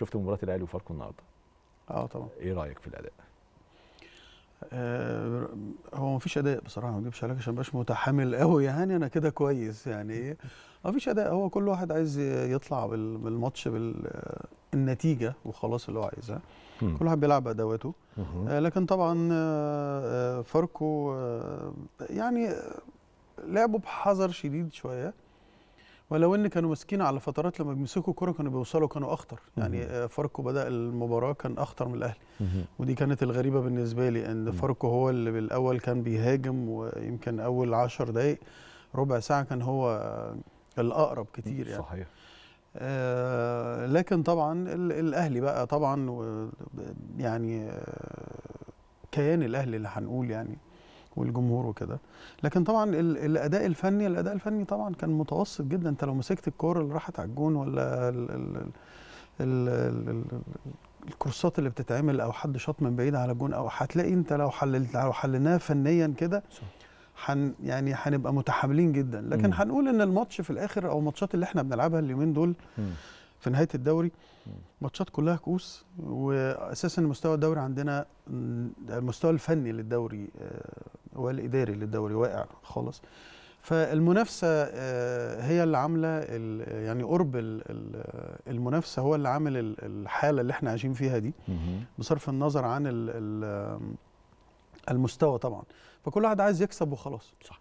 شفت مباراه الاهلي وفاركو النهارده اه طبعا ايه رايك في الاداء آه، هو ما فيش اداء بصراحه ما اجيبش عليك عشان مش متحامل قوي يعني انا كده كويس يعني ما فيش اداء هو كل واحد عايز يطلع بالماتش بالنتيجه وخلاص اللي هو عايزها كل واحد بيلعب بادواته آه، لكن طبعا آه، فاركو يعني لعبوا بحذر شديد شويه ولو ان كانوا ماسكين على فترات لما بيمسكوا كره كانوا بيوصلوا كانوا اخطر يعني آه، فاركو بدا المباراه كان اخطر من الاهلي ودي كانت الغريبه بالنسبه لي ان فاركو هو اللي بالاول كان بيهاجم ويمكن اول 10 دقائق ربع ساعه كان هو الاقرب كتير يعني صحيح آه لكن طبعا الاهلي بقى طبعا يعني آه، كيان الاهلي اللي هنقول يعني والجمهور وكده لكن طبعا الاداء الفني الاداء الفني طبعا كان متوسط جدا انت لو مسكت الكوره اللي راحت على الجون ولا الـ الـ الـ الكورسات اللي بتتعمل او حد شاط من بعيد على الجون او هتلاقي انت لو حللت لو حللناها فنيا كده حن يعني هنبقى متحاملين جدا لكن هنقول ان الماتش في الاخر او الماتشات اللي احنا بنلعبها اليومين دول في نهايه الدوري ماتشات كلها كؤوس واساسا مستوى الدوري عندنا المستوى الفني للدوري آه، والاداري للدوري واقع خالص فالمنافسه آه، هي اللي عامله يعني قرب المنافسه هو اللي عامل الحاله اللي احنا عايشين فيها دي بصرف النظر عن المستوى طبعا فكل واحد عايز يكسب وخلاص صح